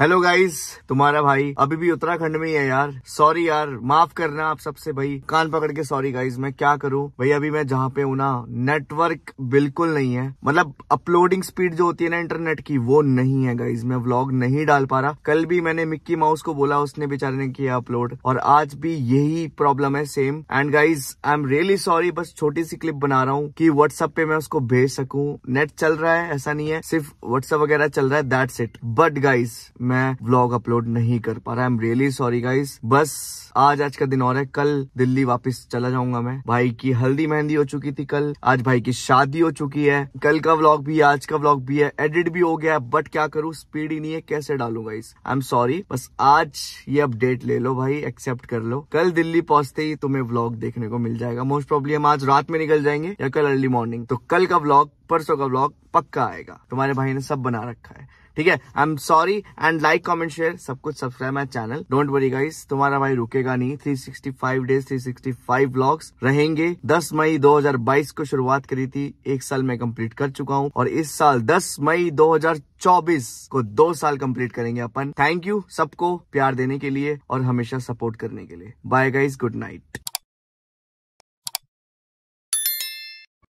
hello guys तुम्हारा भाई अभी भी उत्तराखंड में ही है यार सॉरी यार माफ करना आप सबसे भाई कान पकड़ के सॉरी गाइस मैं क्या करूं भाई अभी मैं जहां पे हूँ ना नेटवर्क बिल्कुल नहीं है मतलब अपलोडिंग स्पीड जो होती है ना इंटरनेट की वो नहीं है गाइज मैं व्लॉग नहीं डाल पा रहा कल भी मैंने मिक्की माउस को बोला उसने बेचारे ने किया अपलोड और आज भी यही प्रॉब्लम है same and guys I am really sorry बस छोटी सी क्लिप बना रहा हूँ की व्हाट्सअप पे मैं उसको भेज सकू नेट चल रहा है ऐसा नहीं है सिर्फ व्हाट्सअप वगैरह चल रहा है दैट्स इट बट गाइज मैं ब्लॉग अपलोड नहीं कर पा रहा I am really sorry guys बस आज आज का दिन और है कल दिल्ली वापस चला जाऊंगा मैं भाई की हल्दी मेहंदी हो चुकी थी कल आज भाई की शादी हो चुकी है कल का व्लॉग भी आज का व्लॉग भी है एडिट भी हो गया है बट क्या करूँ स्पीड ही नहीं है कैसे डालूंगा इस आई एम सॉरी बस आज ये अपडेट ले लो भाई एक्सेप्ट कर लो कल दिल्ली पहुंचते ही तुम्हें व्लॉग देखने को मिल जाएगा मोस्ट प्रॉब्लम हम आज रात में निकल जाएंगे या कल अर्ली मॉर्निंग तो कल का व्लॉग परसों का व्लॉग पक्का आएगा तुम्हारे भाई ने सब बना रखा है ठीक है I am sorry and like comment share सब कुछ subscribe my channel don't worry guys तुम्हारा भाई रुकेगा नहीं 365 डेज 365 ब्लॉग्स रहेंगे 10 मई 2022 को शुरुआत करी थी एक साल मैं कंप्लीट कर चुका हूँ और इस साल 10 मई 2024 को दो साल कंप्लीट करेंगे अपन थैंक यू सबको प्यार देने के लिए और हमेशा सपोर्ट करने के लिए बाय गाइज गुड नाइट